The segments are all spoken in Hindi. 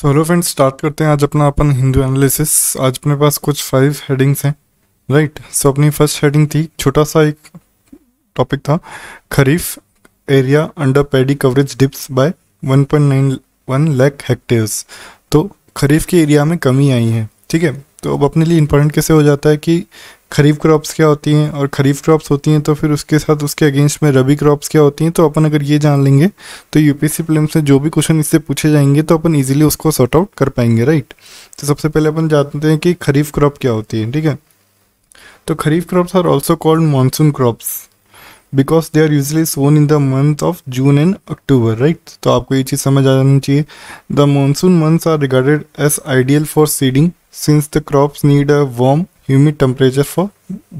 सो हेलो फ्रेंड्स स्टार्ट करते हैं आज अपना अपन हिंदू एनालिसिस आज अपने पास कुछ फाइव हेडिंग्स हैं राइट सो अपनी फर्स्ट हेडिंग थी छोटा सा एक टॉपिक था kharif area under paddy coverage dips by 1.91 lakh hectares तो खरीफ के एरिया में कमी आई है ठीक है तो अब अपने लिए इंपॉर्टेंट कैसे हो जाता है कि खरीफ क्रॉप्स क्या होती हैं और खरीफ क्रॉप्स होती हैं तो फिर उसके साथ उसके अगेंस्ट में रबी क्रॉप्स क्या होती हैं तो अपन अगर ये जान लेंगे तो यूपीएससी प्लेम्स में जो भी क्वेश्चन इससे पूछे जाएंगे तो अपन ईजिली उसको सॉर्ट आउट कर पाएंगे राइट तो सबसे पहले अपन जानते हैं कि खरीफ क्रॉप क्या होती है ठीक है तो kharif crops are also called monsoon crops because they are usually sown in the month of June and October right तो आपको ये चीज़ समझ आ जानी चाहिए the monsoon months are regarded as ideal for seeding since the crops need a warm humid temperature for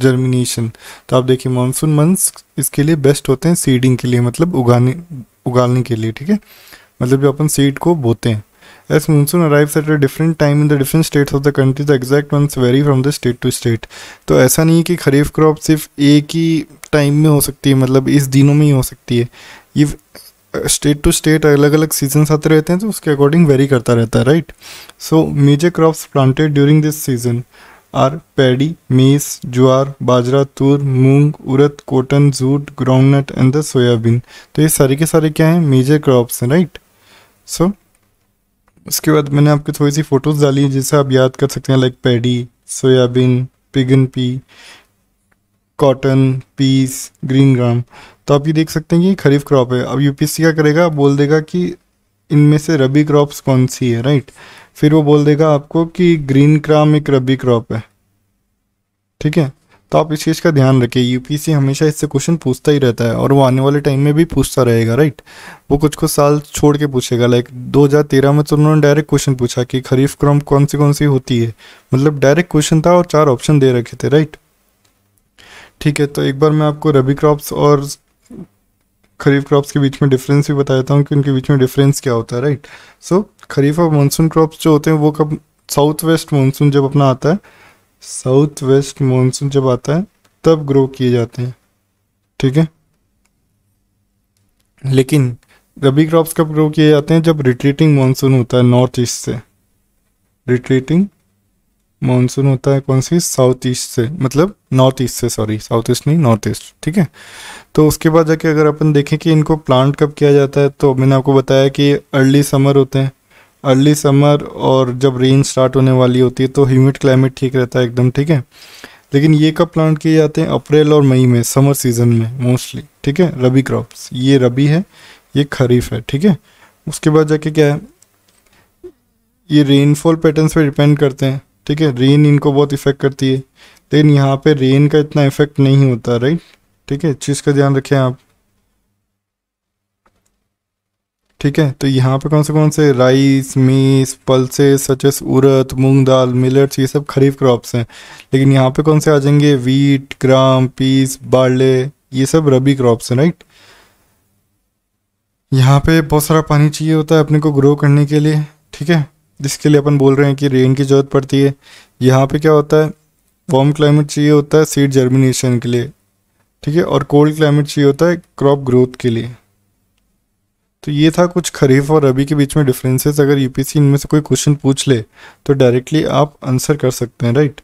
germination तो आप देखिए मानसून मंथ्स इसके लिए बेस्ट होते हैं सीडिंग के लिए मतलब उगाने उगाने के लिए ठीक है मतलब जो अपन सीड को बोते हैं as monsoon arrives at a different time in the different states of the country, the exact ones vary from the state to तो ऐसा नहीं है कि खरीफ क्रॉप सिर्फ एक ही टाइम में हो सकती है मतलब इस दिनों में ही हो सकती है ये स्टेट टू स्टेट अलग अलग सीजन आते रहते हैं तो उसके अकॉर्डिंग वेरी करता रहता है right so major crops planted during this season are paddy maize jowar bajra tur moong urad cotton jute groundnut and the soybean तो ये सारे के सारे क्या हैं मेजर क्रॉप्स हैं राइट सो उसके बाद मैंने आपके थोड़ी सी फ़ोटोज़ डाली हैं जिसे आप याद कर सकते हैं like paddy soybean pigeon pea cotton peas green gram तो आप ये देख सकते हैं कि खरीफ क्रॉप है अब यूपीएससी क्या करेगा बोल देगा कि इनमें से रबी क्रॉप्स कौन सी है राइट फिर वो बोल देगा आपको कि ग्रीन क्राम एक रबी क्रॉप है ठीक है तो आप इस चीज़ का ध्यान रखिए यूपीसी हमेशा इससे क्वेश्चन पूछता ही रहता है और वो आने वाले टाइम में भी पूछता रहेगा राइट वो कुछ कुछ साल छोड़ के पूछेगा लाइक 2013 में तो उन्होंने डायरेक्ट क्वेश्चन पूछा कि खरीफ क्रम कौन सी कौन सी होती है मतलब डायरेक्ट क्वेश्चन था और चार ऑप्शन दे रखे थे राइट ठीक है तो एक बार मैं आपको रबी क्रॉप्स और खरीफ क्रॉप्स के बीच में डिफरेंस भी बता देता हूँ कि उनके बीच में डिफरेंस क्या होता है राइट सो so, खरीफ और मानसून क्रॉप्स जो होते हैं वो कब साउथ वेस्ट मानसून जब अपना आता है साउथ वेस्ट मानसून जब आता है तब ग्रो किए जाते हैं ठीक है लेकिन रबी क्रॉप्स कब ग्रो किए जाते हैं जब रिट्रीटिंग मानसून होता है नॉर्थ ईस्ट से रिट्रीटिंग मानसून होता है कौन सी साउथ ईस्ट से मतलब नॉर्थ ईस्ट से सॉरी साउथ ईस्ट नहीं नॉर्थ ईस्ट ठीक है तो उसके बाद जाके अगर अपन देखें कि इनको प्लांट कब किया जाता है तो मैंने आपको बताया कि अर्ली समर होते हैं अर्ली समर और जब रेन स्टार्ट होने वाली होती है तो ह्यूमिड क्लाइमेट ठीक रहता है एकदम ठीक है लेकिन ये कब प्लांट किए जाते हैं अप्रैल और मई में समर सीजन में मोस्टली ठीक है रबी क्रॉप्स ये रबी है ये खरीफ है ठीक है उसके बाद जाके क्या है ये रेनफॉल पैटर्न्स पे डिपेंड करते हैं ठीक है रेन इनको बहुत इफेक्ट करती है लेकिन यहाँ पे रेन का इतना इफेक्ट नहीं होता राइट ठीक है चीज़ का ध्यान रखें आप ठीक है तो यहाँ पे कौन से कौन से राइस मीस पल्सेस सचेस उरत मूंग दाल मिलेट्स ये सब खरीफ क्रॉप्स हैं लेकिन यहाँ पे कौन से आ जाएंगे वीट ग्राम पीस बाले ये सब रबी क्रॉप्स हैं राइट यहाँ पे बहुत सारा पानी चाहिए होता है अपने को ग्रो करने के लिए ठीक है जिसके लिए अपन बोल रहे हैं कि रेन की ज़रूरत पड़ती है यहाँ पर क्या होता है वार्म क्लाइमेट चाहिए होता है सीड जर्मिनेशन के लिए ठीक है और कोल्ड क्लाइमेट चाहिए होता है क्रॉप ग्रोथ के लिए तो ये था कुछ खरीफ और रबी के बीच में डिफरेंसेस अगर यूपीसी इनमें से कोई क्वेश्चन पूछ ले तो डायरेक्टली आप आंसर कर सकते हैं राइट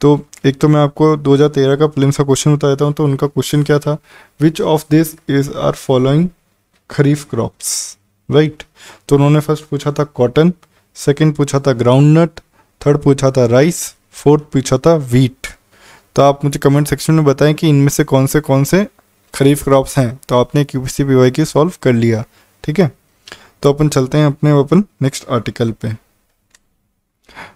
तो एक तो मैं आपको 2013 का प्लेम्स का क्वेश्चन बता देता हूँ तो उनका क्वेश्चन क्या था which of this is are following kharif crops right तो उन्होंने फर्स्ट पूछा था कॉटन सेकेंड पूछा था ग्राउंड नट थर्ड पूछा था राइस फोर्थ पूछा था वीट तो आप मुझे कमेंट सेक्शन में बताएं कि इनमें से कौन से कौन से खरीफ क्रॉप्स हैं तो आपने क्यू पी वाई सॉल्व कर लिया ठीक है तो अपन चलते हैं अपने अपन नेक्स्ट आर्टिकल पे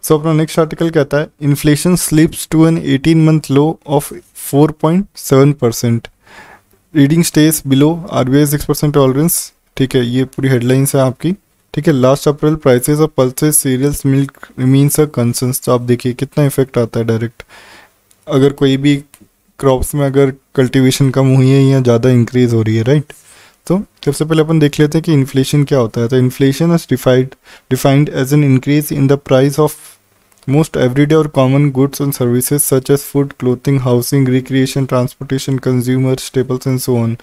सो अपना नेक्स्ट आर्टिकल कहता है inflation slips to an 18 month low of 4.7 percent reading stage below R B I six percent tolerance ठीक है ये पूरी हेडलाइंस है आपकी ठीक है last April prices of pulses cereals milk remains a concerns तो आप देखिए कितना इफेक्ट आता है डायरेक्ट अगर कोई भी क्रॉप्स में अगर कल्टिवेशन कम हुई है या ज़्यादा इंक्रीज हो रही है राइट right? तो सबसे पहले अपन देख लेते हैं कि इन्फ्लेशन क्या होता है तो inflation is defied defined as an increase in the price of most everyday और common goods and services such as food clothing housing recreation transportation consumer stables and so on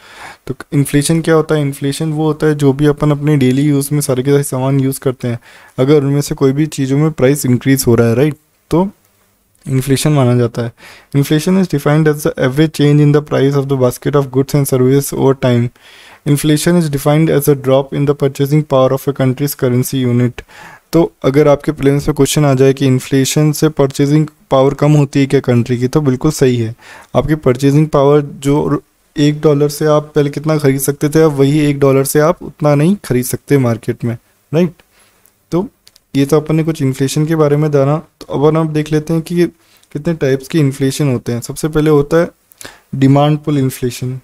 तो इन्फ्लेशन क्या होता है इन्फ्लेशन वो होता है जो भी अपन अपने डेली यूज़ में सारे के सारे सामान यूज़ करते हैं अगर उनमें से कोई भी चीज़ों में प्राइस इंक्रीज हो रहा है राइट तो इन्फ्लेशन माना जाता है inflation is defined as the average change in the price of the basket of goods and service over time inflation is defined as a drop in the purchasing power of a country's currency unit तो अगर आपके प्लेन में क्वेश्चन आ जाए कि इन्फ्लेशन से परचेजिंग पावर कम होती है क्या कंट्री की तो बिल्कुल सही है आपकी परचेजिंग पावर जो एक डॉलर से आप पहले कितना खरीद सकते थे अब वही एक डॉलर से आप उतना नहीं खरीद सकते मार्केट में राइट तो ये तो अपन ने कुछ इन्फ्लेशन के बारे में जाना तो अब आप देख लेते हैं कि कितने टाइप्स के इन्फ्लेशन होते हैं सबसे पहले होता है डिमांड पुल इन्फ्लेशन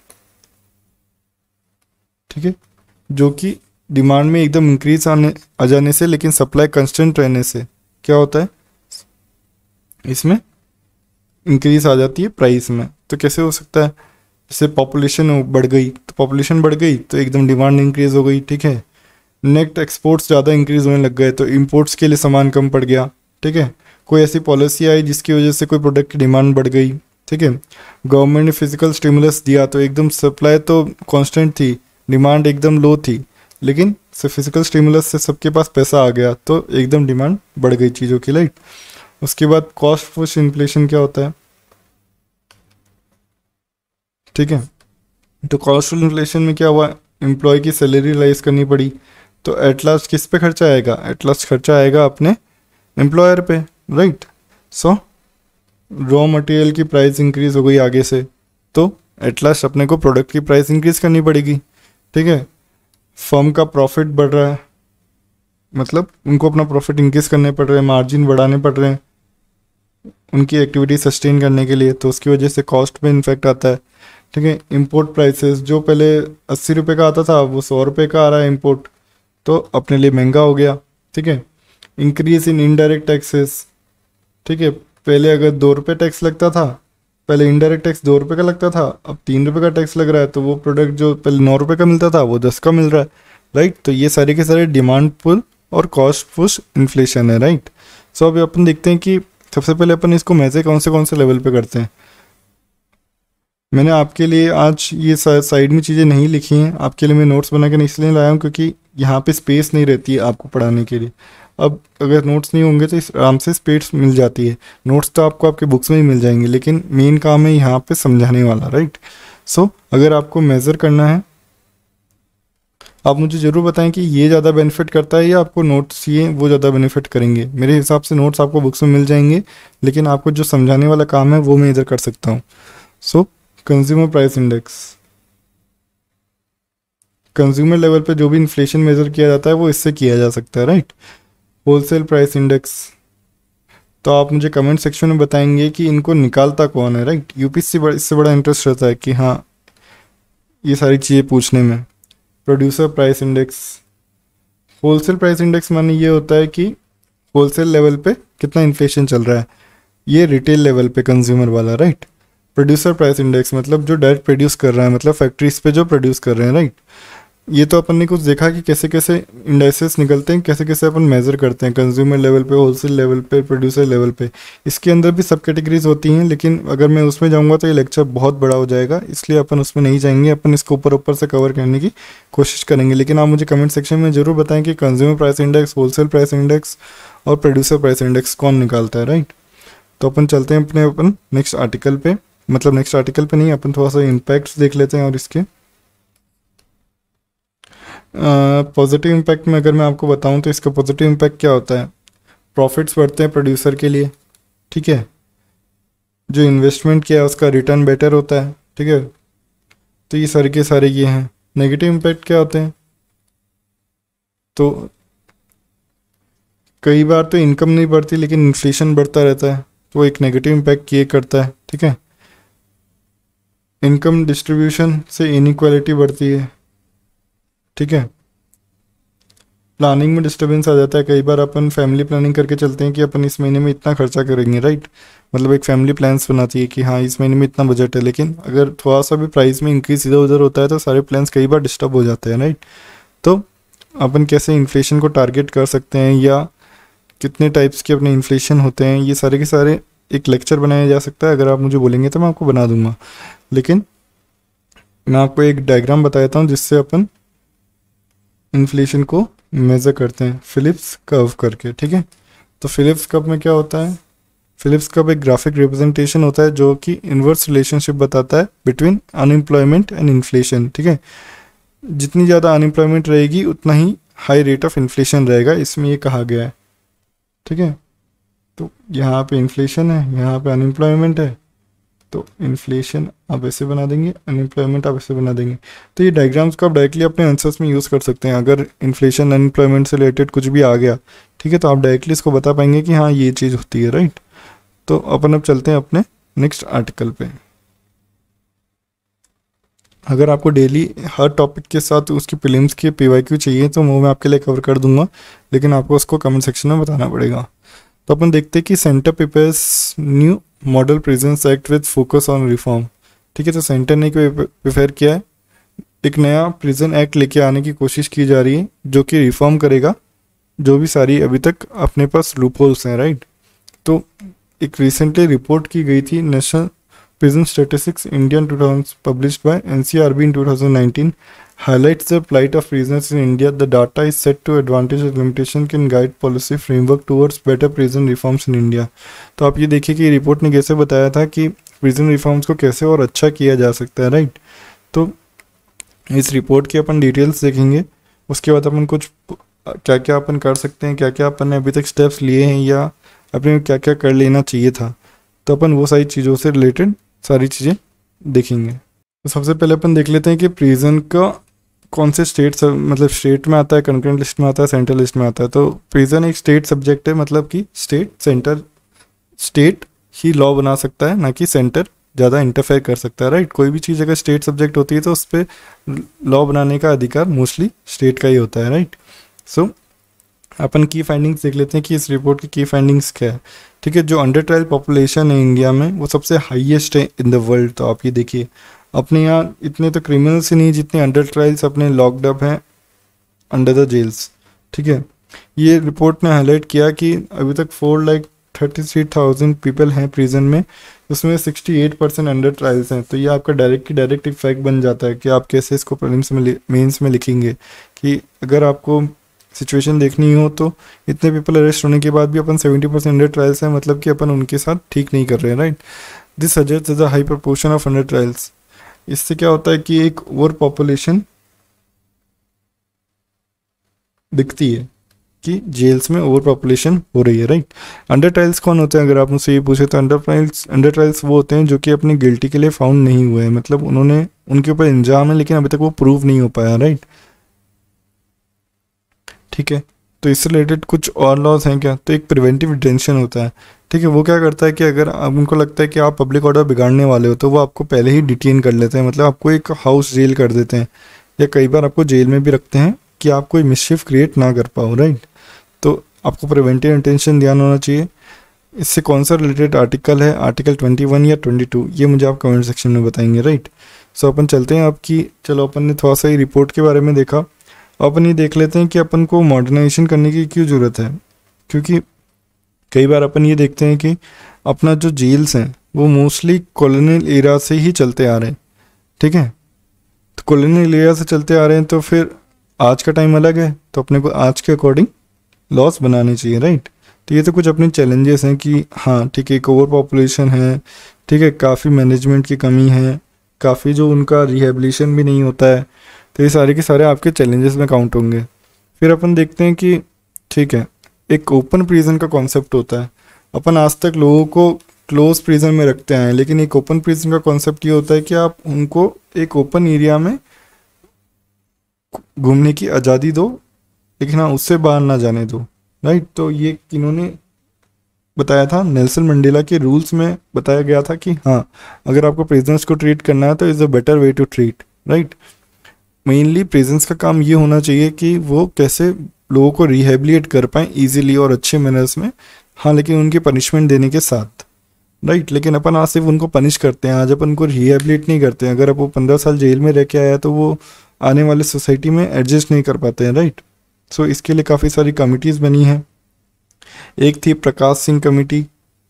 ठीक है जो कि डिमांड में एकदम इंक्रीज आने आ जाने से लेकिन सप्लाई कंस्टेंट रहने से क्या होता है इसमें इंक्रीज आ जाती है प्राइस में तो कैसे हो सकता है जैसे पॉपुलेशन बढ़ गई तो पॉपुलेशन बढ़ गई तो एकदम डिमांड इंक्रीज हो गई ठीक है नेक्स्ट एक्सपोर्ट्स ज़्यादा इंक्रीज होने लग गए तो इम्पोर्ट्स के लिए सामान कम पड़ गया ठीक है कोई ऐसी पॉलिसी आई जिसकी वजह से कोई प्रोडक्ट की डिमांड बढ़ गई ठीक है गवर्नमेंट ने फिजिकल स्टिमुलस दिया तो एकदम सप्लाई तो कॉन्स्टेंट थी डिमांड एकदम लो थी लेकिन से फिजिकल स्टिमुलस से सबके पास पैसा आ गया तो एकदम डिमांड बढ़ गई चीज़ों की लाइट उसके बाद कॉस्ट पुश इन्फ्लेशन क्या होता है ठीक है तो कॉस्ट इन्फ्लेशन में क्या हुआ एम्प्लॉय की सैलरी राइज करनी पड़ी तो एट लास्ट किस पे खर्चा आएगा एट लास्ट खर्चा आएगा अपने एम्प्लॉयर पे राइट सो रॉ मटेरियल की प्राइस इंक्रीज हो गई आगे से तो एट लास्ट अपने को प्रोडक्ट की प्राइस इंक्रीज करनी पड़ेगी ठीक है फर्म का प्रॉफिट बढ़ रहा है मतलब उनको अपना प्रॉफिट इंक्रीज करने पड़ रहे हैं मार्जिन बढ़ाने पड़ रहे हैं उनकी एक्टिविटी सस्टेन करने के लिए तो उसकी वजह से कॉस्ट पे इन्फेक्ट आता है ठीक है इम्पोर्ट प्राइसेस जो पहले अस्सी रुपये का आता था वो सौ रुपये का आ रहा है इम्पोर्ट तो अपने लिए महंगा हो गया ठीक है इंक्रीज इन इनडायरेक्ट टैक्सेस ठीक है पहले अगर दो रुपये टैक्स लगता था पहले इनडायरेक्ट टैक्स दो रुपये का लगता था अब तीन रुपये का टैक्स लग रहा है तो वो प्रोडक्ट जो पहले नौ रुपये का मिलता था वो दस का मिल रहा है राइट तो ये सारे के सारे डिमांड पुल और कॉस्ट पुश इन्फ्लेशन है राइट सो अभी अपन देखते हैं कि सबसे पहले अपन इसको मैजे कौन से कौन से लेवल पे करते हैं मैंने आपके लिए आज ये साइड में चीज़ें नहीं लिखी हैं आपके लिए मैं नोट्स बना के इसलिए लाया हूँ क्योंकि यहाँ पे स्पेस नहीं रहती है आपको पढ़ाने के लिए अब अगर नोट्स नहीं होंगे तो इस आराम से स्पेड्स मिल जाती है नोट्स तो आपको आपके बुक्स में ही मिल जाएंगे लेकिन मेन काम है यहाँ पे समझाने वाला राइट सो so, अगर आपको मेज़र करना है आप मुझे ज़रूर बताएं कि ये ज़्यादा बेनिफिट करता है या आपको नोट्स ये वो ज़्यादा बेनिफिट करेंगे मेरे हिसाब से नोट्स आपको बुक्स में मिल जाएंगे लेकिन आपको जो समझाने वाला काम है वो मैं इधर कर सकता हूँ so consumer price index consumer level पे जो भी इन्फ्लेशन मेज़र किया जाता है वो इससे किया जा सकता है right right? Wholesale price index तो आप मुझे कमेंट सेक्शन में बताएंगे कि इनको निकालता कौन है राइट यूपीएससी बड़, इससे बड़ा इंटरेस्ट रहता है कि हाँ ये सारी चीज़ें पूछने में producer price index wholesale price index माने ये होता है कि होलसेल लेवल पे कितना इन्फ्लेशन चल रहा है ये रिटेल लेवल पे कंज्यूमर वाला राइट प्रोड्यूसर प्राइस इंडेक्स मतलब जो डायरेक्ट प्रोड्यूस कर रहा है मतलब फैक्ट्रीज पे जो प्रोड्यूस कर रहे हैं राइट ये तो अपन ने कुछ देखा कि कैसे कैसे इंडाइसेस निकलते हैं कैसे कैसे अपन मेज़र करते हैं कंज्यूमर लेवल पे होलसेल लेवल पे प्रोड्यूसर लेवल पे इसके अंदर भी सब कैटेगरीज होती हैं लेकिन अगर मैं उसमें जाऊंगा तो ये लेक्चर बहुत बड़ा हो जाएगा इसलिए अपन उसमें नहीं जाएंगे अपन इसको ऊपर ऊपर से कवर करने की कोशिश करेंगे लेकिन आप मुझे कमेंट सेक्शन में ज़रूर बताएं कि consumer price index wholesale price index और प्रोड्यूसर प्राइस इंडेक्स कौन निकालता है राइट तो अपन चलते हैं अपने अपन नेक्स्ट आर्टिकल पर मतलब नेक्स्ट आर्टिकल पर नहीं अपन थोड़ा सा इम्पैक्ट्स देख लेते हैं और इसके पॉजिटिव इम्पैक्ट में अगर मैं आपको बताऊं तो इसका पॉजिटिव इम्पैक्ट क्या होता है प्रॉफिट्स बढ़ते हैं प्रोड्यूसर के लिए ठीक है जो इन्वेस्टमेंट किया है उसका रिटर्न बेटर होता है ठीक है तो ये सारे के सारे ये हैं नेगेटिव इम्पैक्ट क्या होते हैं तो कई बार तो इनकम नहीं बढ़ती लेकिन इन्फ्लेशन बढ़ता रहता है तो एक नेगेटिव इम्पैक्ट ये करता है ठीक है इनकम डिस्ट्रीब्यूशन से इनक्वालिटी बढ़ती है ठीक है प्लानिंग में डिस्टर्बेंस आ जाता है कई बार अपन फैमिली प्लानिंग करके चलते हैं कि अपन इस महीने में इतना खर्चा करेंगे राइट मतलब एक फैमिली प्लान्स बनाती है कि हाँ इस महीने में इतना बजट है लेकिन अगर थोड़ा सा भी प्राइस में इंक्रीज इधर उधर होता है तो सारे प्लान्स कई बार डिस्टर्ब हो जाते हैं राइट तो अपन कैसे इन्फ्लेशन को टारगेट कर सकते हैं या कितने टाइप्स के अपने इन्फ्लेशन होते हैं ये सारे के सारे एक लेक्चर बनाया जा सकता है अगर आप मुझे बोलेंगे तो मैं आपको बना दूंगा लेकिन मैं आपको एक डायग्राम बता देता हूँ जिससे अपन इन्फ्लेशन को मेज़र करते हैं फिलिप्स कर्व करके ठीक है तो फिलिप्स कप में क्या होता है फिलिप्स कप एक ग्राफिक रिप्रेजेंटेशन होता है जो कि इन्वर्स रिलेशनशिप बताता है बिटवीन अनएम्प्लॉयमेंट एंड इन्फ्लेशन ठीक है जितनी ज़्यादा अनएम्प्लॉयमेंट रहेगी उतना ही हाई रेट ऑफ इन्फ्लेशन रहेगा इसमें ये कहा गया है ठीक है तो यहाँ पे इन्फ्लेशन है यहाँ पे अनएम्प्लॉयमेंट है तो इन्फ्लेशन आप ऐसे बना देंगे अनएम्प्लॉयमेंट आप ऐसे बना देंगे तो ये डायग्राम्स को आप डायरेक्टली अपने आंसर्स में यूज़ कर सकते हैं अगर इन्फ्लेशन अनएम्प्लॉयमेंट से रिलेटेड कुछ भी आ गया ठीक है तो आप डायरेक्टली इसको बता पाएंगे कि हाँ ये चीज़ होती है राइट तो अपन अब चलते हैं अपने नेक्स्ट आर्टिकल पे अगर आपको डेली हर टॉपिक के साथ उसकी प्रीलिम्स के क्यू चाहिए तो वो मैं आपके लिए कवर कर दूंगा लेकिन आपको उसको कमेंट सेक्शन में बताना पड़ेगा तो अपन देखते हैं कि centre papers new model prisons act with focus on reform ठीक है तो सेंटर ने प्रिफेयर किया है एक नया प्रिजन एक्ट लेके आने की कोशिश की जा रही है जो कि रिफॉर्म करेगा जो भी सारी अभी तक अपने पास लूपोल्स हैं राइट तो एक रिसेंटली रिपोर्ट की गई थी national prison statistics Indian to publish by N C R B in two thousand nineteen highlights the plight of prisoners in India, the data is set to advantage and limitation can guide policy framework towards better prison reforms in India. तो आप ये देखिए कि रिपोर्ट ने कैसे बताया था कि प्रिजन रिफॉर्म्स को कैसे और अच्छा किया जा सकता है राइट तो इस रिपोर्ट की अपन डिटेल्स देखेंगे उसके बाद अपन कुछ क्या क्या अपन कर सकते हैं क्या क्या अपन ने अभी तक स्टेप्स लिए हैं या अपने क्या क्या कर लेना चाहिए था तो अपन वो सारी चीज़ों से रिलेटेड सारी चीज़ें देखेंगे तो सबसे पहले अपन देख लेते हैं कि प्रिजन का कौन से स्टेट सब मतलब स्टेट में आता है कंकरेंट लिस्ट में आता है सेंट्रल लिस्ट में आता है तो प्रिजन एक स्टेट सब्जेक्ट है मतलब कि स्टेट सेंटर स्टेट ही लॉ बना सकता है ना कि सेंटर ज़्यादा इंटरफेयर कर सकता है राइट कोई भी चीज़ अगर स्टेट सब्जेक्ट होती है तो उस पर लॉ बनाने का अधिकार मोस्टली स्टेट का ही होता है राइट सो so, अपन की फाइंडिंग्स देख लेते हैं कि इस रिपोर्ट की की फाइंडिंग्स क्या है ठीक है जो अंडर ट्रायल पॉपुलेशन है इंडिया में वो सबसे हाईएस्ट है इन द वर्ल्ड तो आप ये देखिए अपने यहाँ इतने तो क्रिमिनल्स ही नहीं जितने अंडर ट्रायल्स अपने लॉकड अप हैं अंडर द जेल्स ठीक है ये रिपोर्ट ने हाईलाइट किया कि अभी तक four lakh thirty three thousand people हैं प्रिजन में उसमें sixty eight percent under trials हैं तो ये आपका डायरेक्ट की डायरेक्ट इफेक्ट बन जाता है कि आप कैसे इसको प्रॉब्लम्स में मेंस में लिखेंगे कि अगर आपको सिचुएशन देखनी हो तो इतने पीपल अरेस्ट होने के बाद भी अपन सेवेंटी परसेंट अंडर ट्रायल्स हैं मतलब कि अपन उनके साथ ठीक नहीं कर रहे हैं right this suggest the high proportion of under trials इससे क्या होता है कि एक ओवर पॉपुलेशन दिखती है कि जेल्स में ओवर पॉपुलेशन हो रही है राइट अंडर ट्रायल्स कौन होते हैं अगर आप मुझसे ये पूछे तो अंडर ट्रायल्स अंडर ट्रायल्स वो होते हैं जो कि अपने गिल्टी के लिए फाउंड नहीं हुए हैं मतलब उन्होंने उनके ऊपर इंजाम है लेकिन अभी तक वो प्रूव नहीं हो पाया राइट ठीक है तो इससे रिलेटेड कुछ और लॉज हैं क्या तो एक प्रिवेंटिव डिटेंशन होता है ठीक है वो क्या करता है कि अगर उनको लगता है कि आप पब्लिक ऑर्डर बिगाड़ने वाले हो तो वो आपको पहले ही डिटेन कर लेते हैं मतलब आपको एक हाउस जेल कर देते हैं या कई बार आपको जेल में भी रखते हैं कि आप कोई मिसशिफ क्रिएट ना कर पाओ राइट तो आपको प्रिवेंटिव इंटेंशन ध्यान होना चाहिए इससे कौन सा रिलेटेड आर्टिकल है आर्टिकल 21 या 22 ये मुझे आप कमेंट सेक्शन में बताएंगे राइट सो अपन चलते हैं आपकी चलो अपन ने थोड़ा सा ही रिपोर्ट के बारे में देखा अपन ये देख लेते हैं कि अपन को मॉडर्नाइजेशन करने की क्यों ज़रूरत है क्योंकि कई बार अपन ये देखते हैं कि अपना जो जेल्स हैं वो मोस्टली कॉलोनियल एरा से ही चलते आ रहे हैं ठीक है तो कॉलोनियल एरा से चलते आ रहे हैं तो फिर आज का टाइम अलग है तो अपने को आज के अकॉर्डिंग लॉस बनाने चाहिए राइट तो ये तो कुछ अपने चैलेंजेस हैं कि हाँ ठीक है एक ओवर पॉपुलेशन है ठीक है काफ़ी मैनेजमेंट की कमी है काफ़ी जो उनका रिहेबलेशन भी नहीं होता है तो ये सारे के सारे आपके चैलेंजेस में काउंट होंगे फिर अपन देखते हैं कि ठीक है एक ओपन प्रिजन का कॉन्सेप्ट होता है अपन आज तक लोगों को क्लोज प्रिजन में रखते हैं लेकिन एक ओपन प्रिजन का कॉन्सेप्ट ये होता है कि आप उनको एक ओपन एरिया में घूमने की आज़ादी दो लेकिन हाँ उससे बाहर ना जाने दो राइट तो ये इन्होंने बताया था नेल्सन मंडेला के रूल्स में बताया गया था कि हाँ अगर आपको प्रेजेंस को ट्रीट करना है तो is a better way to treat right mainly presence का काम ये होना चाहिए कि वो कैसे लोगों को रिहेबिलिएट कर पाए ईजिली और अच्छे मैनर्स में हाँ लेकिन उनकी पनिशमेंट देने के साथ राइट लेकिन अपन आज सिर्फ उनको पनिश करते हैं आज अपन उनको रिहेबिलिएट नहीं करते हैं अगर अब वो पंद्रह साल जेल में रह के आया तो वो आने वाले सोसाइटी में एडजस्ट नहीं कर पाते हैं राइट सो so, इसके लिए काफ़ी सारी कमिटीज़ बनी हैं एक थी प्रकाश सिंह कमेटी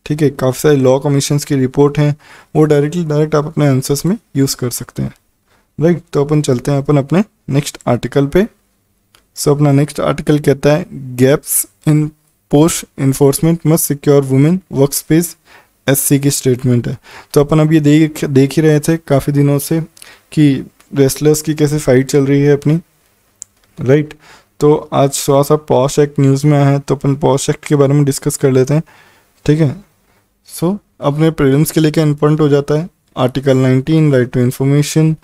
ठीक है काफ़ी सारे लॉ कमीशन की रिपोर्ट हैं वो डायरेक्टली डायरेक्ट आप अपने आंसर्स में यूज़ कर सकते हैं राइट तो अपन चलते हैं अपन अपने नेक्स्ट आर्टिकल पर सो अपना नेक्स्ट आर्टिकल कहता है gaps in post enforcement must secure women work spaces की स्टेटमेंट है तो अपन अब ये देख देख ही रहे थे काफ़ी दिनों से कि रेस्लर्स की कैसे फाइट चल रही है अपनी राइट right? तो आज थोड़ा सा पॉश एक्ट न्यूज़ में आया है तो अपन पॉश एक्ट के बारे में डिस्कस कर लेते हैं ठीक है सो so, अपने प्रीलिम्स के लिए क्या इम्पोर्टेंट हो जाता है article 19 right to information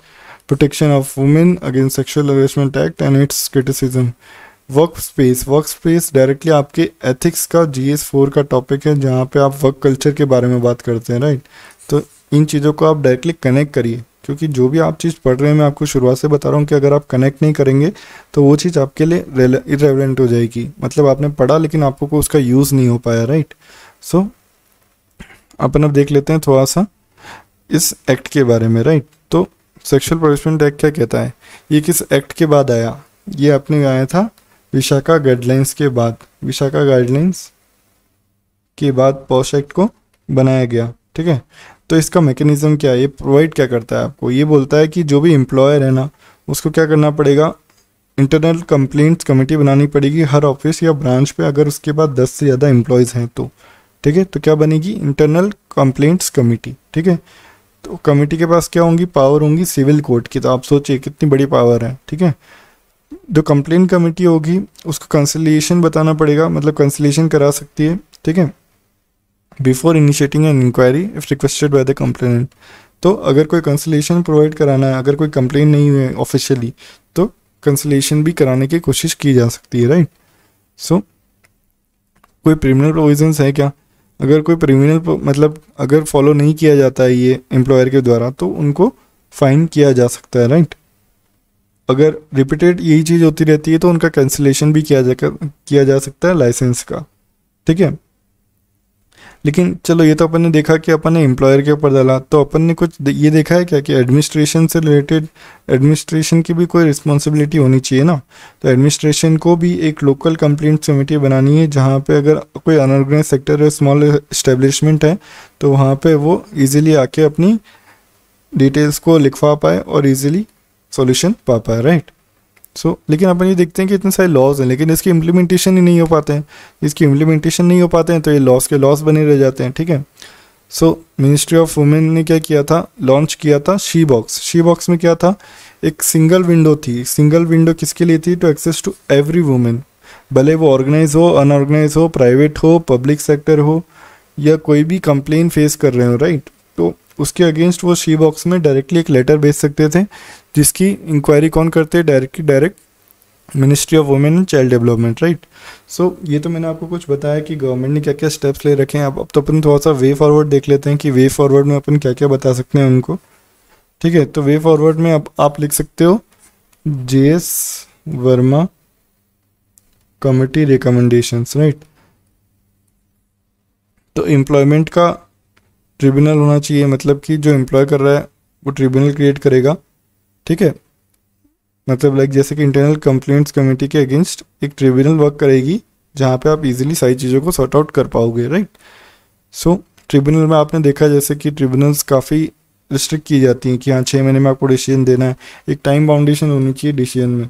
Protection of Women Against Sexual Harassment Act and its Criticism work space work space directly आपके एथिक्स का जी एस फोर का टॉपिक है जहाँ पे आप वर्क कल्चर के बारे में बात करते हैं राइट तो इन चीज़ों को आप डायरेक्टली कनेक्ट करिए क्योंकि जो भी आप चीज़ पढ़ रहे हैं मैं आपको शुरुआत से बता रहा हूँ कि अगर आप कनेक्ट नहीं करेंगे तो वो चीज़ आपके लिए इरेवलेंट हो जाएगी मतलब आपने पढ़ा लेकिन आपको को उसका यूज़ नहीं हो पाया राइट सो so, अपन अब देख लेते हैं थोड़ा सा इस एक्ट के बारे में राइट सेक्सुअल प्रोसमेंट एक्ट क्या कहता है ये किस एक्ट के बाद आया ये आपने आया था विशाखा गाइडलाइंस के बाद विशाखा गाइडलाइंस के बाद पॉश एक्ट को बनाया गया ठीक है तो इसका मैकेनिज्म क्या है ये प्रोवाइड क्या करता है आपको ये बोलता है कि जो भी एम्प्लॉयर है ना उसको क्या करना पड़ेगा इंटरनल कंप्लेंट्स कमेटी बनानी पड़ेगी हर ऑफिस या ब्रांच पे अगर उसके बाद दस से ज़्यादा एम्प्लॉयज़ हैं तो ठीक है तो क्या बनेगी इंटरनल कंप्लेंट्स कमेटी ठीक है तो कमेटी के पास क्या होंगी पावर होंगी सिविल कोर्ट की तो आप सोचिए कितनी बड़ी पावर है ठीक है जो कंप्लेन कमेटी होगी उसको कंसिलेशन बताना पड़ेगा मतलब कंसिलेशन करा सकती है ठीक है before initiating an inquiry if requested by the complainant तो अगर कोई कंसिलेशन प्रोवाइड कराना है अगर कोई कंप्लेन नहीं हुई ऑफिशियली तो कंसिलेशन भी कराने की कोशिश की जा सकती है राइट सो so, कोई प्रिमिनल प्रोविजन है क्या अगर कोई क्रिमिनल मतलब अगर फॉलो नहीं किया जाता है ये एम्प्लॉयर के द्वारा तो उनको फाइन किया जा सकता है राइट अगर रिपीटेड यही चीज़ होती रहती है तो उनका कैंसिलेशन भी किया जा किया जा सकता है लाइसेंस का ठीक है लेकिन चलो ये तो अपन ने देखा कि अपन ने एम्प्लॉयर के ऊपर डाला तो अपन ने कुछ ये देखा है क्या कि एडमिनिस्ट्रेशन से रिलेटेड एडमिनिस्ट्रेशन की भी कोई रिस्पॉन्सिबिलिटी होनी चाहिए ना तो एडमिनिस्ट्रेशन को भी एक लोकल कंप्लेंट कमेटी बनानी है जहाँ पे अगर कोई अनऑर्गेनाइज सेक्टर या स्मॉल इस्टेब्लिशमेंट है तो वहाँ पर वो ईजिली आके अपनी डिटेल्स को लिखवा पाए और ईजिली सोल्यूशन पा पाए राइट सो so, लेकिन अपन ये देखते हैं कि इतने सारे लॉज हैं लेकिन इसकी इम्प्लीमेंटेशन ही नहीं हो पाते हैं इसकी इम्प्लीमेंटेशन नहीं हो पाते हैं तो ये लॉस के लॉस बने रह जाते हैं ठीक है सो मिनिस्ट्री ऑफ वुमेन ने क्या किया था लॉन्च किया था शी बॉक्स शी बॉक्स में क्या था एक सिंगल विंडो थी सिंगल विंडो किसके लिए थी to access to every women भले वो ऑर्गेनाइज हो अनऑर्गेनाइज हो प्राइवेट हो पब्लिक सेक्टर हो या कोई भी कंप्लेन फेस कर रहे हो राइट तो उसके अगेंस्ट वो शी बॉक्स में डायरेक्टली एक लेटर भेज सकते थे जिसकी इंक्वायरी कौन करते हैं directly direct ministry of women and child development right so ये तो मैंने आपको कुछ बताया कि गवर्नमेंट ने क्या क्या स्टेप्स ले रखे हैं अब अब तो अपन थोड़ा सा वे फॉरवर्ड देख लेते हैं कि वे फॉरवर्ड में अपन क्या क्या बता सकते हैं उनको ठीक है तो वे फॉरवर्ड में आप, आप लिख सकते हो J S Verma committee recommendation right तो एम्प्लॉयमेंट का ट्रिब्यूनल होना चाहिए मतलब कि जो एम्प्लॉय कर रहा है वो ट्रिब्यूनल क्रिएट करेगा ठीक है मतलब लाइक जैसे कि इंटरनल कंप्लेंट्स कमेटी के अगेंस्ट एक ट्रिब्यूनल वर्क करेगी जहाँ पे आप इजीली सारी चीज़ों को सॉर्ट आउट कर पाओगे राइट सो ट्रिब्यूनल में आपने देखा जैसे कि ट्रिब्यूनल्स काफ़ी रिस्ट्रिक्ट की जाती हैं कि हाँ छः महीने में आपको डिसीजन देना है एक टाइम बाउंडेशन होनी चाहिए डिसीजन में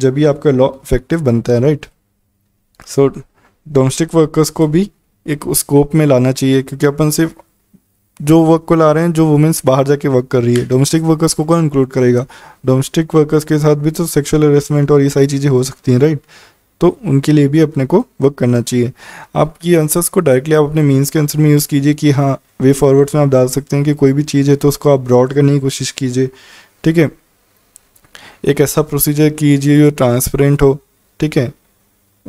जब ही आपका लॉ इफेक्टिव बनता है राइट सो डोमेस्टिक वर्कर्स को भी एक स्कोप में लाना चाहिए क्योंकि अपन सिर्फ जो वर्क को ला रहे हैं जो वुमेंस बाहर जाके वर्क कर रही है डोमेस्टिक वर्कर्स को कौन इंक्लूड करेगा डोमेस्टिक वर्कर्स के साथ भी तो सेक्सुअल हरेसमेंट और ये सारी चीज़ें हो सकती हैं राइट तो उनके लिए भी अपने को वर्क करना चाहिए आप ये आंसर्स को डायरेक्टली आप अपने मीन्स के आंसर में यूज़ कीजिए कि हाँ वे फॉरवर्ड्स में आप डाल सकते हैं कि कोई भी चीज़ है तो उसको आप ब्रॉड करने की कोशिश कीजिए ठीक है एक ऐसा प्रोसीजर कीजिए जो ट्रांसपेरेंट हो ठीक है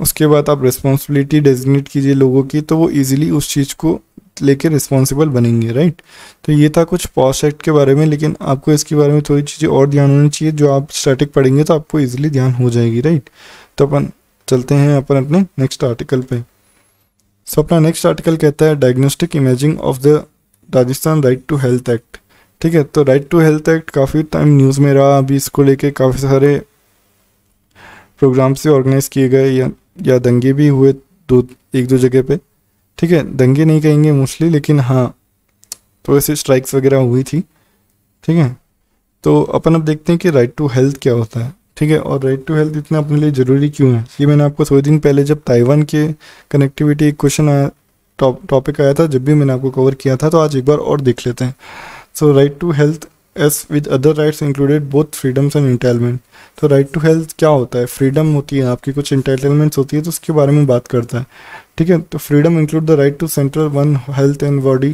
उसके बाद आप रिस्पॉन्सिबिलिटी डेजिग्नेट कीजिए लोगों की तो वो ईजिली उस चीज़ को लेके रिस्पॉन्सिबल बनेंगे राइट तो ये था कुछ पॉस्ट एक्ट के बारे में लेकिन आपको इसके बारे में थोड़ी चीज़ें और ध्यान होनी चाहिए जो आप स्टैटिक पढ़ेंगे तो आपको ईजिली ध्यान हो जाएगी राइट तो अपन चलते हैं अपन अपने नेक्स्ट आर्टिकल पर सो अपना नेक्स्ट आर्टिकल कहता है diagnostic imaging of the Rajasthan right to health act ठीक है तो राइट टू हेल्थ एक्ट काफ़ी टाइम न्यूज़ में रहा अभी इसको लेके काफ़ी सारे प्रोग्राम्स से ऑर्गेनाइज किए गए या या दंगे भी हुए दो एक दो जगह पे ठीक है दंगे नहीं कहेंगे मोस्टली लेकिन हाँ तो ऐसे स्ट्राइक्स वगैरह हुई थी ठीक है तो अपन अब देखते हैं कि राइट टू हेल्थ क्या होता है ठीक है और राइट टू हेल्थ इतना अपने लिए ज़रूरी क्यों है ये मैंने आपको थोड़े दिन पहले जब ताइवान के कनेक्टिविटी एक क्वेश्चन आया टॉपिक आया था जब भी मैंने आपको कवर किया था तो आज एक बार और देख लेते हैं so right to health as with other rights included both freedoms and entitlement तो राइट टू हेल्थ क्या होता है फ्रीडम होती है आपकी कुछ इंटेलमेंट्स होती है तो उसके बारे में बात करता है ठीक है तो freedom include the right to control one health and body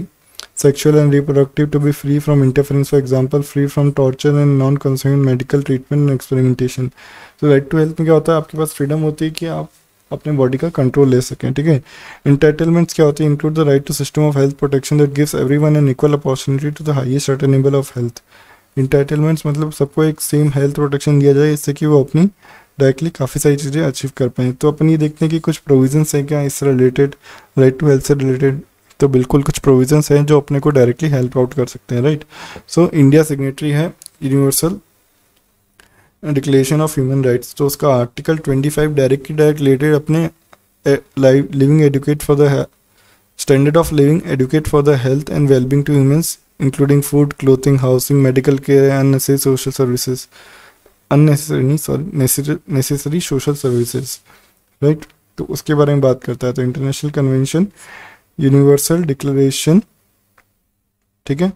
sexual and reproductive to be free from interference for example free from torture and non concern medical treatment and experimentation तो राइट टू हेल्थ में क्या होता है आपके पास फ्रीडम होती है कि आप अपने बॉडी का कंट्रोल ले सकें ठीक है इंटरटेनमेंट्स क्या होती है include the right to system of health protection that gives everyone an equal opportunity to the highest attainable of health entitlements मतलब सबको एक सेम हेल्थ प्रोटेक्शन दिया जाए इससे कि वो अपनी डायरेक्टली काफ़ी सारी चीज़ें अचीव कर पाएँ तो अपन ये देखते हैं कि कुछ प्रोविजंस हैं क्या इससे रिलेटेड राइट टू हेल्थ से रिलेटेड तो बिल्कुल कुछ प्रोविजंस हैं जो अपने को डायरेक्टली हेल्प आउट कर सकते हैं राइट सो इंडिया सिग्नेटरी है universal declaration of human rights तो उसका article five directly direct related अपने living adequate for the standard of living adequate for the health and wellbeing to humans including food clothing housing medical care and social services unnecessary नहीं sorry necessary social services right तो उसके बारे में बात करता है तो इंटरनेशनल कन्वेंशन यूनिवर्सल डिक्लेरेशन ठीक है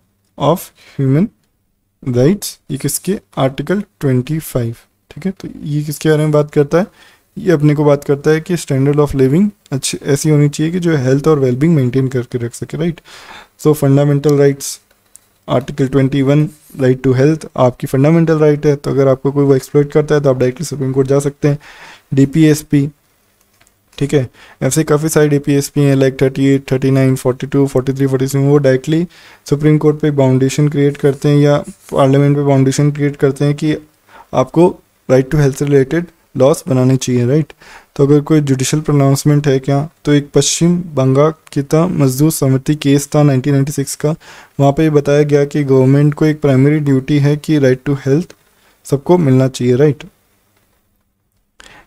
ऑफ ह्यूमन राइट्स ये किसके आर्टिकल 25 ठीक है तो ये किसके बारे में बात करता है ये अपने को बात करता है कि स्टैंडर्ड ऑफ लिविंग अच्छी ऐसी होनी चाहिए कि जो हेल्थ और वेलबींग मेंटेन करके रख सके right so fundamental rights article 21 right to health आपकी फंडामेंटल राइट right है तो अगर आपको कोई वो एक्सप्लोइट करता है तो आप डायरेक्टली सुप्रीम कोर्ट जा सकते हैं डी ठीक है ऐसे काफ़ी सारे पी हैं like thirty eight thirty nine forty two forty three forty seven वो डायरेक्टली सुप्रीम कोर्ट पे बाउंडेशन क्रिएट करते हैं या पार्लियामेंट पे बाउंडेशन क्रिएट करते हैं कि आपको राइट टू हेल्थ से रिलेटेड लॉस बनाने चाहिए राइट तो अगर कोई जुडिशल प्रोनाउंसमेंट है क्या तो एक पश्चिम बंगा किता मजदूर समिति केस था 1996 का वहाँ पे ये बताया गया कि गवर्नमेंट को एक प्राइमरी ड्यूटी है कि राइट टू हेल्थ सबको मिलना चाहिए राइट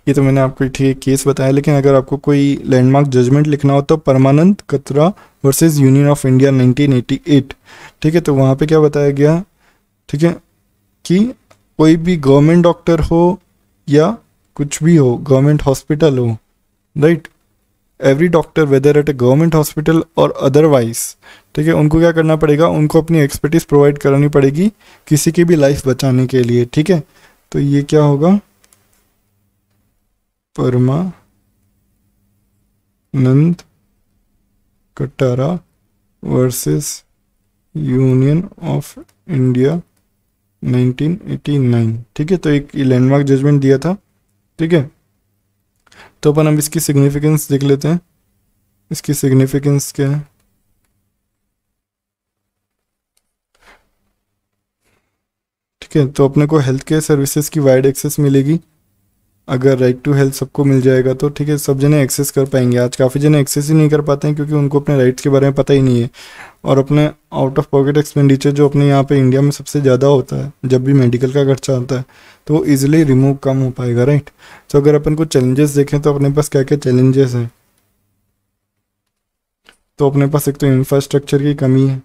ये तो मैंने आपको ठीक केस बताया लेकिन अगर आपको कोई लैंडमार्क जजमेंट लिखना हो तो परमानंद कतरा वर्सेस यूनियन ऑफ इंडिया 1988 ठीक है तो वहाँ पे क्या बताया गया ठीक है कि कोई भी गवर्नमेंट डॉक्टर हो या कुछ भी हो गवर्नमेंट हॉस्पिटल हो right every doctor whether at a government hospital और अदरवाइज ठीक है उनको क्या करना पड़ेगा उनको अपनी एक्सपर्टीज प्रोवाइड करानी पड़ेगी किसी की भी लाइफ बचाने के लिए ठीक है तो ये क्या होगा Parmanand Katara versus union of India 1989 ठीक है तो एक लैंडमार्क जजमेंट दिया था ठीक है तो अपन हम इसकी सिग्निफिकेंस देख लेते हैं इसकी सिग्निफिकेंस क्या है ठीक है तो अपने को हेल्थ केयर सर्विसेज की वाइड एक्सेस मिलेगी अगर राइट टू हेल्थ सबको मिल जाएगा तो ठीक है सब जने एक्सेस कर पाएंगे आज काफ़ी जने एक्सेस ही नहीं कर पाते हैं क्योंकि उनको अपने राइट्स के बारे में पता ही नहीं है और अपने आउट ऑफ पॉकेट एक्सपेंडिचर जो अपने यहाँ पे इंडिया में सबसे ज़्यादा होता है जब भी मेडिकल का खर्चा आता है तो वो ईजिली रिमूव कम हो पाएगा राइट तो अगर अपन को चैलेंजेस देखें तो अपने पास क्या क्या चैलेंजेस हैं तो अपने पास एक तो इंफ्रास्ट्रक्चर की कमी है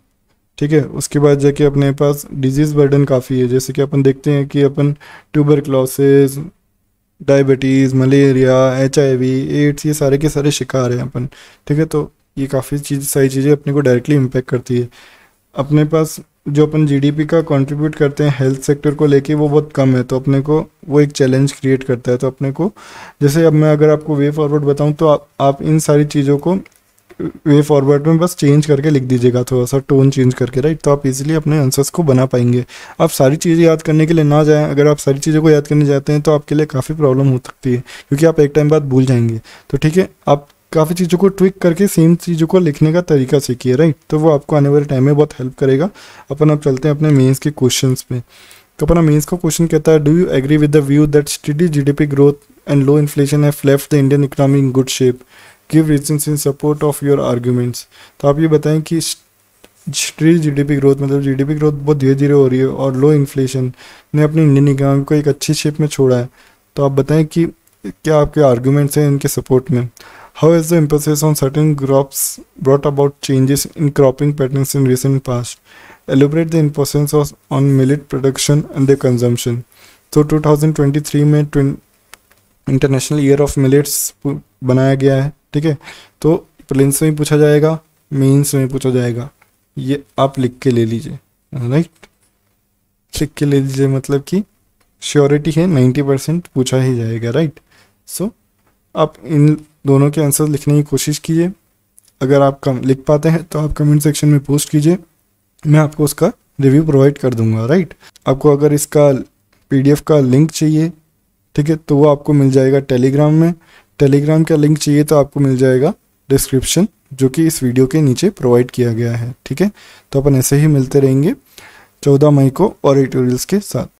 ठीक है उसके बाद जाके अपने पास डिजीज़ बर्डन काफ़ी है जैसे कि अपन देखते हैं कि अपन tuberculosis diabetes malaria H AIDS ये सारे के सारे शिकार हैं अपन ठीक है तो ये काफ़ी चीज सारी चीज़ें अपने को डायरेक्टली इम्पेक्ट करती है अपने पास जो अपन जीडीपी का कंट्रीब्यूट करते हैं हेल्थ सेक्टर को लेके वो बहुत कम है तो अपने को वो एक चैलेंज क्रिएट करता है तो अपने को जैसे अब मैं अगर आपको वे फॉरवर्ड बताऊं तो आ, आप इन सारी चीज़ों को वे फॉरवर्ड में बस चेंज करके लिख दीजिएगा थोड़ा सा टोन चेंज करके राइट तो आप इजीली अपने आंसर्स को बना पाएंगे आप सारी चीज़ें याद करने के लिए ना जाएं अगर आप सारी चीज़ों को याद करने जाते हैं तो आपके लिए काफ़ी प्रॉब्लम हो सकती है क्योंकि आप एक टाइम बाद भूल जाएंगे तो ठीक है आप काफ़ी चीज़ों को ट्विक करके सेम चीज़ों को लिखने का तरीका सीखिए राइट तो वो आपको आने वाले टाइम में बहुत हेल्प करेगा अपन अब चलते हैं अपने मेन्स के क्वेश्चन पे तो अपना मेन्स का क्वेश्चन कहता है do you agree with the view that steady G growth and low inflation है left the Indian economy in good shape give reason in support of your arguments तो आप ये बताएं कि स्ट्री डी पी ग्रोथ मतलब जी पी ग्रोथ बहुत धीरे धीरे हो रही है और लो इन्फ्लेशन ने अपनी इंडियन इकोनॉमी को एक अच्छी शेप में छोड़ा है तो आप बताएं कि क्या आपके आर्ग्यूमेंट्स हैं इनके सपोर्ट में how is the emphasis on certain crops brought about changes in cropping pattern in recent past elaborate the emphasis on millet production and the consumption तो 2023 में इंटरनेशनल ईयर ऑफ मिलेट्स बनाया गया है ठीक है तो प्रिलिम्स में पूछा जाएगा मेंस में पूछा जाएगा ये आप लिख के ले लीजिए राइट लिख के ले लीजिए मतलब कि श्योरिटी है नाइन्टी परसेंट पूछा ही जाएगा राइट सो so, आप इन दोनों के आंसर लिखने की कोशिश कीजिए अगर आप कम लिख पाते हैं तो आप कमेंट सेक्शन में पोस्ट कीजिए मैं आपको उसका रिव्यू प्रोवाइड कर दूंगा राइट आपको अगर इसका पीडीएफ का लिंक चाहिए ठीक है तो वो आपको मिल जाएगा टेलीग्राम में टेलीग्राम का लिंक चाहिए तो आपको मिल जाएगा डिस्क्रिप्शन जो कि इस वीडियो के नीचे प्रोवाइड किया गया है ठीक है तो अपन ऐसे ही मिलते रहेंगे चौदह मई को और के साथ